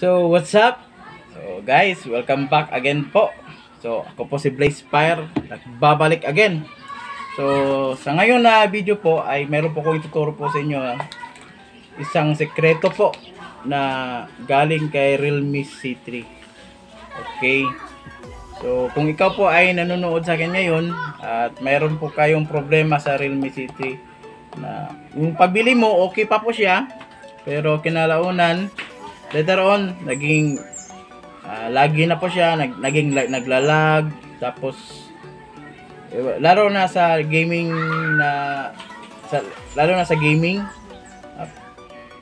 So, what's up? So, guys, welcome back again po. So, ako po si Blaze Fire, babalik again. So, sa ngayon na video po ay meron po kong ituturo po sa inyo ah, isang sekreto po na galing kay Realme C3. Okay. So, kung ikaw po ay nanonood sa akin ngayon at meron po kayong problema sa Realme C3 na yung pagbili mo, okay pa po siya. Pero kinalaunan, later on, naging uh, lagi na po siya, nag, naging lag, naglalag, tapos laro na sa gaming na sa, lalo na sa gaming uh,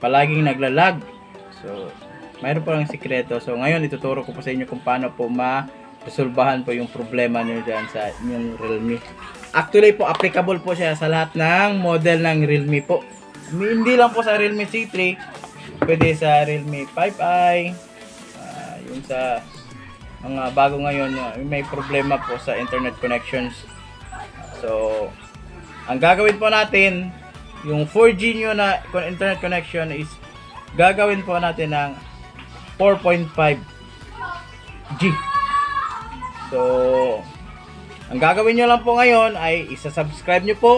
palaging naglalag. So, mayroon po lang sikreto. So, ngayon ituturo ko po sa inyo kung paano po ma resolbahan po yung problema niyo diyan sa yung Realme. Actually po applicable po siya sa lahat ng model ng Realme po. Hindi lang po sa Realme C3 Pwede sa Realme 5i. Uh, ah, yung sa mga bago ngayon, uh, may problema po sa internet connections. So, ang gagawin po natin, yung 4G nyo na internet connection is gagawin po natin ng 4.5 G. So, ang gagawin nyo lang po ngayon ay isa-subscribe nyo po,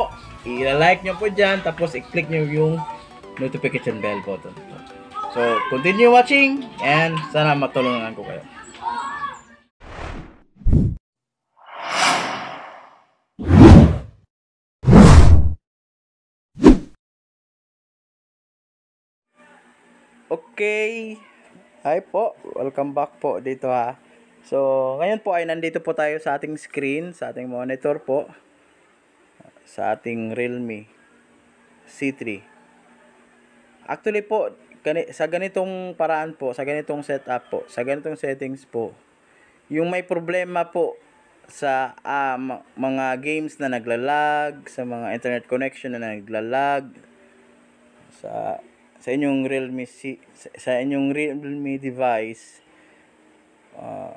i-like nyo po dyan, tapos i-click nyo yung notification bell button. So, continue watching and sana matulungan ko kayo. Okay. Hi po. Welcome back po dito ha. So, ngayon po ay nandito po tayo sa ating screen, sa ating monitor po. Sa ating Realme C3. Actually po, gani, sa ganitong paraan po, sa ganitong setup po, sa ganitong settings po, yung may problema po sa uh, mga games na naglalag, sa mga internet connection na naglalag, sa sa inyong Realme C, sa inyong Realme device uh,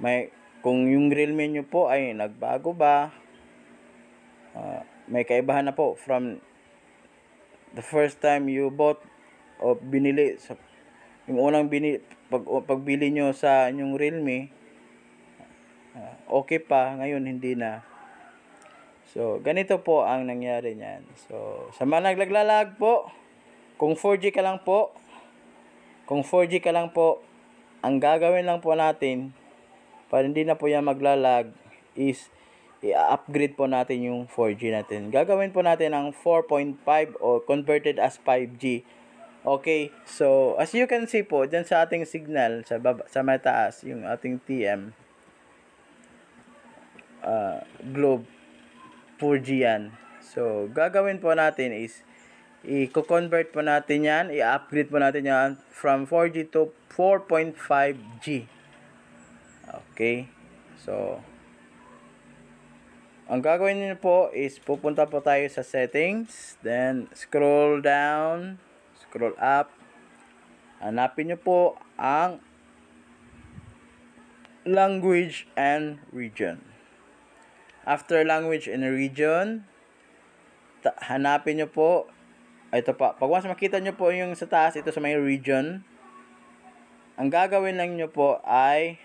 may kung yung Realme nyo po ay nagbago ba uh, may kaibahan na po from the first time you bought o binili sa yung unang bini, pag, pagbili nyo sa inyong Realme ah, okay pa ngayon hindi na so ganito po ang nangyari niyan so sa mga naglaglalag po kung 4G ka lang po kung 4G ka lang po ang gagawin lang po natin para hindi na po yan maglalag is i-upgrade po natin yung 4G natin. Gagawin po natin ang 4.5 o converted as 5G Okay, so as you can see po, dyan sa ating signal, sa, baba, sa may taas, yung ating TM uh, ah, globe 4G yan. So, gagawin po natin is i-convert po natin yan, i-upgrade po natin yan from 4G to 4.5G. Okay. So, ang gagawin niyo po is pupunta po tayo sa settings, then scroll down, Scroll up. Hanapin nyo po ang language and region. After language and region, hanapin nyo po. Ito pa. Pag once makita nyo po yung sa taas, ito sa may region, ang gagawin lang nyo po ay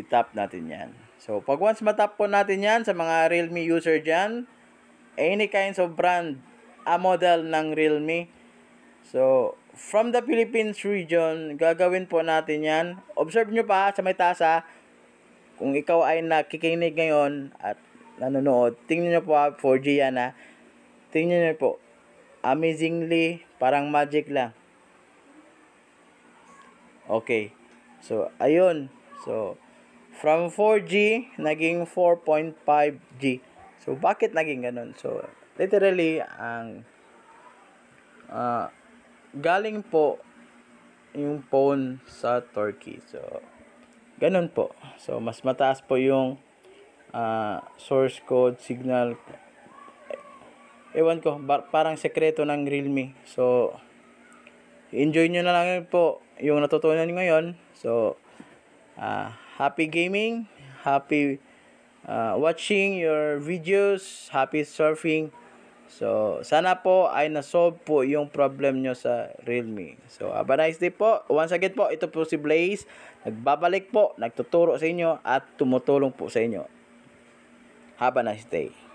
itap natin yan. So, pag once matap po natin yan sa mga Realme user dyan, any kinds of brand, a model ng Realme, So, from the Philippines region, gagawin po natin yan. Observe nyo pa sa may tasa. Ah, kung ikaw ay nakikinig ngayon at nanonood, tingnan nyo po ah, 4G yan ha. Ah. Tingnan nyo po. Amazingly, parang magic lang. Okay. So, ayun. So, from 4G, naging 4.5G. So, bakit naging ganun? So, literally, ang uh, galing po yung phone sa Turkey. So, ganun po. So, mas mataas po yung uh, source code, signal. Ewan ko, parang sekreto ng Realme. So, enjoy nyo na lang po yung natutunan ngayon. So, uh, happy gaming, happy uh, watching your videos, happy surfing. So, sana po ay na-solve po yung problem nyo sa Realme. So, have a nice day po. Once again po, ito po si Blaze. Nagbabalik po, nagtuturo sa inyo at tumutulong po sa inyo. Have a nice day.